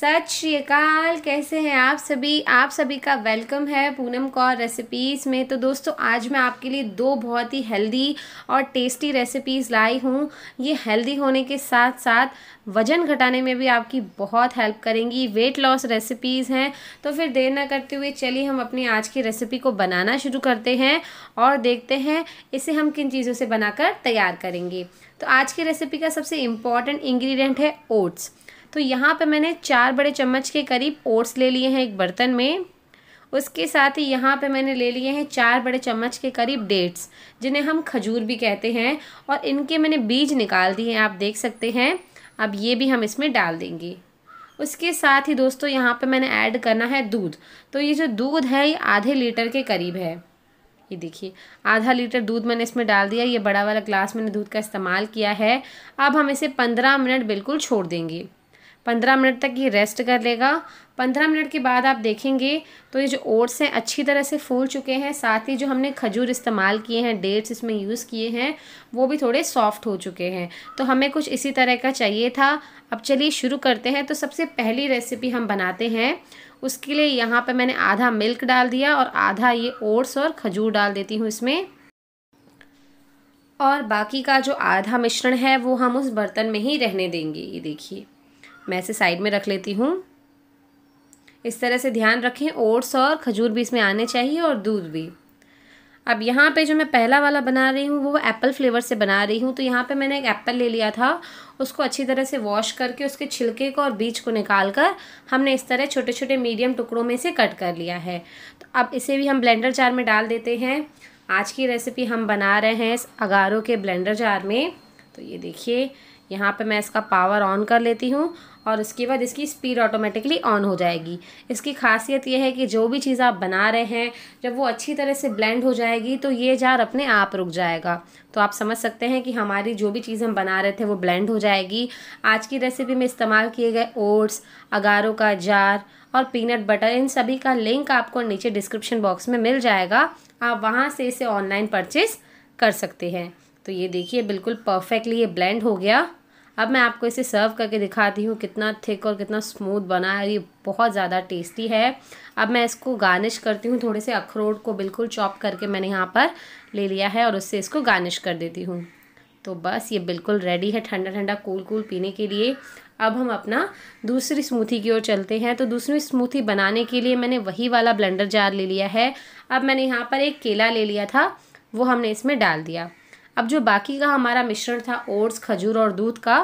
सत श्री अकाल कैसे हैं आप सभी आप सभी का वेलकम है पूनम कौर रेसिपीज़ में तो दोस्तों आज मैं आपके लिए दो बहुत ही हेल्दी और टेस्टी रेसिपीज़ लाई हूँ ये हेल्दी होने के साथ साथ वज़न घटाने में भी आपकी बहुत हेल्प करेंगी वेट लॉस रेसिपीज़ हैं तो फिर देर ना करते हुए चलिए हम अपनी आज की रेसिपी को बनाना शुरू करते हैं और देखते हैं इसे हम किन चीज़ों से बनाकर तैयार करेंगे तो आज की रेसिपी का सबसे इम्पॉर्टेंट इंग्रीडियंट है ओट्स तो यहाँ पे मैंने चार बड़े चम्मच के करीब ओट्स ले लिए हैं एक बर्तन में उसके साथ ही यहाँ पे मैंने ले लिए हैं चार बड़े चम्मच के करीब डेट्स जिन्हें हम खजूर भी कहते हैं और इनके मैंने बीज निकाल दिए हैं आप देख सकते हैं अब ये भी हम इसमें डाल देंगे उसके साथ ही दोस्तों यहाँ पे मैंने ऐड करना है दूध तो ये जो दूध है ये आधे लीटर के करीब है ये देखिए आधा लीटर दूध मैंने इसमें डाल दिया ये बड़ा वाला ग्लास मैंने दूध का इस्तेमाल किया है अब हम इसे पंद्रह मिनट बिल्कुल छोड़ देंगे पंद्रह मिनट तक ये रेस्ट कर लेगा पंद्रह मिनट के बाद आप देखेंगे तो ये जो ओट्स हैं अच्छी तरह से फूल चुके हैं साथ ही जो हमने खजूर इस्तेमाल किए हैं डेट्स इसमें यूज़ किए हैं वो भी थोड़े सॉफ्ट हो चुके हैं तो हमें कुछ इसी तरह का चाहिए था अब चलिए शुरू करते हैं तो सबसे पहली रेसिपी हम बनाते हैं उसके लिए यहाँ पर मैंने आधा मिल्क डाल दिया और आधा ये ओट्स और खजूर डाल देती हूँ इसमें और बाकी का जो आधा मिश्रण है वो हम उस बर्तन में ही रहने देंगे ये देखिए मैं इसे साइड में रख लेती हूँ इस तरह से ध्यान रखें ओट्स और खजूर भी इसमें आने चाहिए और दूध भी अब यहाँ पे जो मैं पहला वाला बना रही हूँ वो एप्पल फ्लेवर से बना रही हूँ तो यहाँ पे मैंने एक एप्पल ले लिया था उसको अच्छी तरह से वॉश करके उसके छिलके को और बीज को निकाल कर हमने इस तरह छोटे छोटे मीडियम टुकड़ों में से कट कर लिया है तो अब इसे भी हम ब्लेंडर जार में डाल देते हैं आज की रेसिपी हम बना रहे हैं अगारों के ब्लेंडर जार में तो ये देखिए यहाँ पे मैं इसका पावर ऑन कर लेती हूँ और उसके बाद इसकी स्पीड ऑटोमेटिकली ऑन हो जाएगी इसकी खासियत यह है कि जो भी चीज़ आप बना रहे हैं जब वो अच्छी तरह से ब्लेंड हो जाएगी तो ये जार अपने आप रुक जाएगा तो आप समझ सकते हैं कि हमारी जो भी चीज़ हम बना रहे थे वो ब्लेंड हो जाएगी आज की रेसिपी में इस्तेमाल किए गए ओट्स अगारों का जार और पीनट बटर इन सभी का लिंक आपको नीचे डिस्क्रिप्शन बॉक्स में मिल जाएगा आप वहाँ से इसे ऑनलाइन परचेज़ कर सकते हैं तो ये देखिए बिल्कुल परफेक्टली ये ब्लेंड हो गया अब मैं आपको इसे सर्व करके दिखाती हूँ कितना थिक और कितना स्मूथ बना है ये बहुत ज़्यादा टेस्टी है अब मैं इसको गार्निश करती हूँ थोड़े से अखरोट को बिल्कुल चॉप करके मैंने यहाँ पर ले लिया है और उससे इसको गार्निश कर देती हूँ तो बस ये बिल्कुल रेडी है ठंडा ठंडा कूल कूल पीने के लिए अब हम अपना दूसरी स्मूथी की ओर चलते हैं तो दूसरी स्मूथी बनाने के लिए मैंने वही वाला ब्लेंडर जार ले लिया है अब मैंने यहाँ पर एक केला ले लिया था वो हमने इसमें डाल दिया अब जो बाकी का हमारा मिश्रण था ओट्स खजूर और दूध का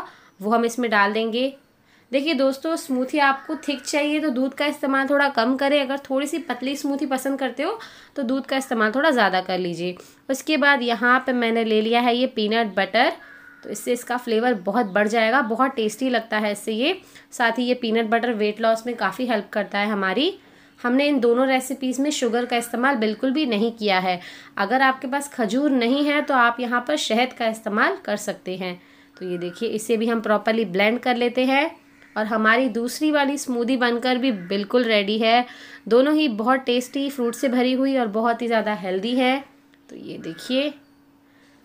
वो हम इसमें डाल देंगे देखिए दोस्तों स्मूथी आपको थिक चाहिए तो दूध का इस्तेमाल थोड़ा कम करें अगर थोड़ी सी पतली स्मूथी पसंद करते हो तो दूध का इस्तेमाल थोड़ा ज़्यादा कर लीजिए उसके बाद यहाँ पे मैंने ले लिया है ये पीनट बटर तो इससे इसका फ्लेवर बहुत बढ़ जाएगा बहुत टेस्टी लगता है इससे ये साथ ही ये पीनट बटर वेट लॉस में काफ़ी हेल्प करता है हमारी हमने इन दोनों रेसिपीज़ में शुगर का इस्तेमाल बिल्कुल भी नहीं किया है अगर आपके पास खजूर नहीं है तो आप यहाँ पर शहद का इस्तेमाल कर सकते हैं तो ये देखिए इसे भी हम प्रॉपरली ब्लेंड कर लेते हैं और हमारी दूसरी वाली स्मूदी बनकर भी बिल्कुल रेडी है दोनों ही बहुत टेस्टी फ्रूट से भरी हुई और बहुत ही ज़्यादा हेल्दी है तो ये देखिए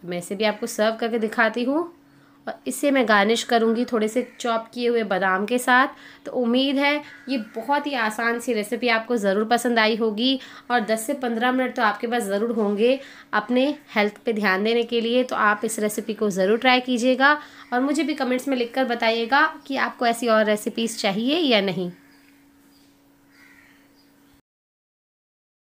मैं इसे भी आपको सर्व करके दिखाती हूँ और इसे मैं गार्निश करूँगी थोड़े से चॉप किए हुए बादाम के साथ तो उम्मीद है ये बहुत ही आसान सी रेसिपी आपको ज़रूर पसंद आई होगी और 10 से 15 मिनट तो आपके पास ज़रूर होंगे अपने हेल्थ पे ध्यान देने के लिए तो आप इस रेसिपी को ज़रूर ट्राई कीजिएगा और मुझे भी कमेंट्स में लिख बताइएगा कि आपको ऐसी और रेसिपीज़ चाहिए या नहीं